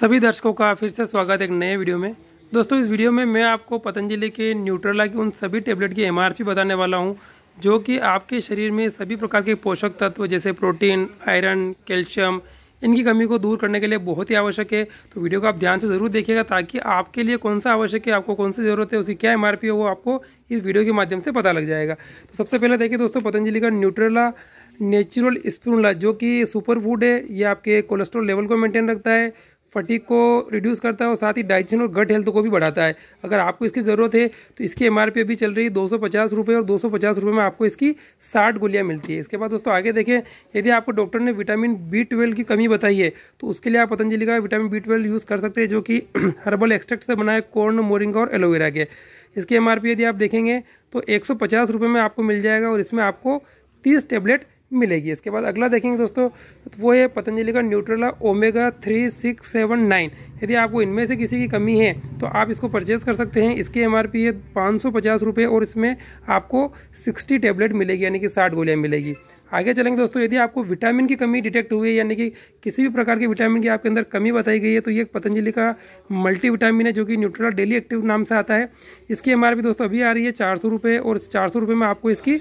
सभी दर्शकों का फिर से स्वागत एक नए वीडियो में दोस्तों इस वीडियो में मैं आपको पतंजलि के न्यूट्रला की उन सभी टेबलेट की एमआरपी बताने वाला हूं जो कि आपके शरीर में सभी प्रकार के पोषक तत्व जैसे प्रोटीन आयरन कैल्शियम इनकी कमी को दूर करने के लिए बहुत ही आवश्यक है तो वीडियो को आप ध्यान से ज़रूर देखिएगा ताकि आपके लिए कौन सा आवश्यक है आपको कौन सी ज़रूरत है उसकी क्या एम है वो आपको इस वीडियो के माध्यम से पता लग जाएगा तो सबसे पहले देखिए दोस्तों पतंजलि का न्यूट्रेला नेचुरल स्प्रूनला जो कि सुपर फूड है ये आपके कोलेस्ट्रॉल लेवल को मेंटेन रखता है फटीक को रिड्यूस करता है और साथ ही डाइजेशन और गट हेल्थ को भी बढ़ाता है अगर आपको इसकी ज़रूरत है तो इसकी एम अभी चल रही है दो रुपये और दो रुपये में आपको इसकी साठ गोलियाँ मिलती है इसके बाद दोस्तों आगे देखें यदि आपको डॉक्टर ने विटामिन बी की कमी बताई है तो उसके लिए आप पतंजलि का विटामिन बी यूज़ कर सकते हैं जो कि हर्बल एक्सट्रैक्ट से बनाए कॉर्न मोरिंगा और एलोवेरा के इसकी एम यदि आप देखेंगे तो एक सौ में आपको मिल जाएगा और इसमें आपको तीस टेबलेट मिलेगी इसके बाद अगला देखेंगे दोस्तों तो वो है पतंजलि का Nutrela omega three six seven nine यदि आपको इनमें से किसी की कमी है तो आप इसको परचेज़ कर सकते हैं इसके एम है पाँच सौ पचास रुपये और इसमें आपको सिक्सटी टेबलेट मिलेगी यानी कि साठ गोलियाँ मिलेगी आगे चलेंगे दोस्तों यदि आपको विटामिन की कमी डिटेक्ट हुई है यानी कि किसी भी प्रकार के विटामिन की आपके अंदर कमी बताई गई है तो ये पतंजलि का मल्टी विटामिन है जो कि न्यूट्रला डेली एक्टिव नाम से आता है इसकी एम दोस्तों अभी आ रही है चार सौ रुपये और चार सौ रुपये में आपको इसकी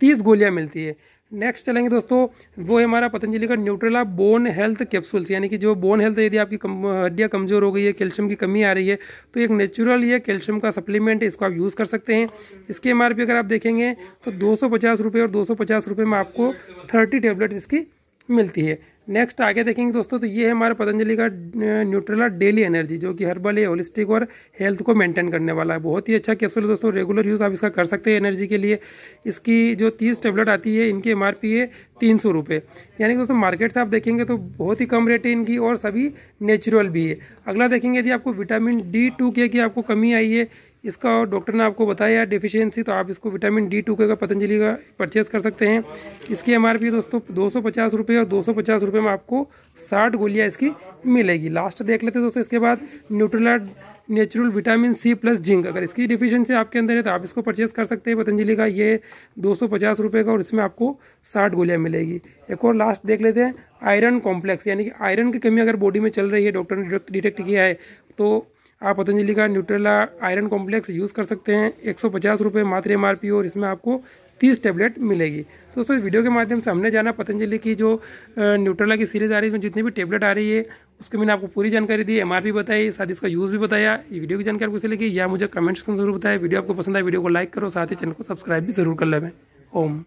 तीस गोलियाँ मिलती है नेक्स्ट चलेंगे दोस्तों वो है हमारा पतंजलि का न्यूट्रेला बोन हेल्थ कैप्सूल्स यानी कि जो बोन हेल्थ यदि आपकी कम, हड्डियाँ कमज़ोर हो गई है कैल्शियम की कमी आ रही है तो एक नेचुरल ये कैल्शियम का सप्लीमेंट इसको आप यूज़ कर सकते हैं इसके एम अगर आप देखेंगे तो दो सौ और दो सौ में आपको थर्टी टेबलेट इसकी मिलती है नेक्स्ट आगे देखेंगे दोस्तों तो ये है हमारा पतंजलि का न्यूट्रेला डेली एनर्जी जो कि हर्बल है होलिस्टिक और हेल्थ को मेंटेन करने वाला है बहुत ही अच्छा कैप्सूल है दोस्तों रेगुलर यूज़ आप इसका कर सकते हैं एनर्जी के लिए इसकी जो तीस टेबलेट आती है इनकी एम है तीन सौ रुपये यानी कि दोस्तों मार्केट से आप देखेंगे तो बहुत ही कम रेट है इनकी और सभी नेचुरल भी है अगला देखेंगे यदि आपको विटामिन डी टू के की आपको कमी आई है इसका डॉक्टर ने आपको बताया डिफिशियंसी तो आप इसको विटामिन डी टू का पतंजलि का परचेज़ कर सकते हैं इसकी एम दोस्तों दो सौ पचास रुपये और दो सौ पचास रुपये में आपको साठ गोलियाँ इसकी मिलेगी लास्ट देख लेते हैं दोस्तों इसके बाद Nutrela natural vitamin C plus zinc अगर इसकी डिफिशियंसी आपके अंदर है तो आप इसको परचेज़ कर सकते हैं पतंजलि का ये दो सौ पचास रुपये का और इसमें आपको साठ गोलियाँ मिलेगी एक और लास्ट देख लेते हैं आयरन कॉम्प्लेक्स यानी कि आयरन की कमी अगर बॉडी में चल रही है डॉक्टर ने डिटेक्ट किया है तो आप पतंजलि का न्यूट्रेला आयरन कॉम्प्लेक्स यूज़ कर सकते हैं एक सौ मात्र एम और इसमें आपको तीस टैबलेट मिलेगी दोस्तों इस वीडियो के माध्यम से हमने जाना पतंजलि की जो न्यूट्रेला की सीरीज़ आ रही है इसमें जितनी भी टैबलेट आ रही है उसके मैंने आपको पूरी जानकारी दी एम बताई साथ इसका यूज़ भी बताया ये वीडियो की जानकारी कैसे लगी या मुझे कमेंट्स में जरूर बताया वीडियो आपको पसंद आए वीडियो को लाइक करो साथ ही चैनल को सब्सक्राइब भी जरूर कर लेवें ओम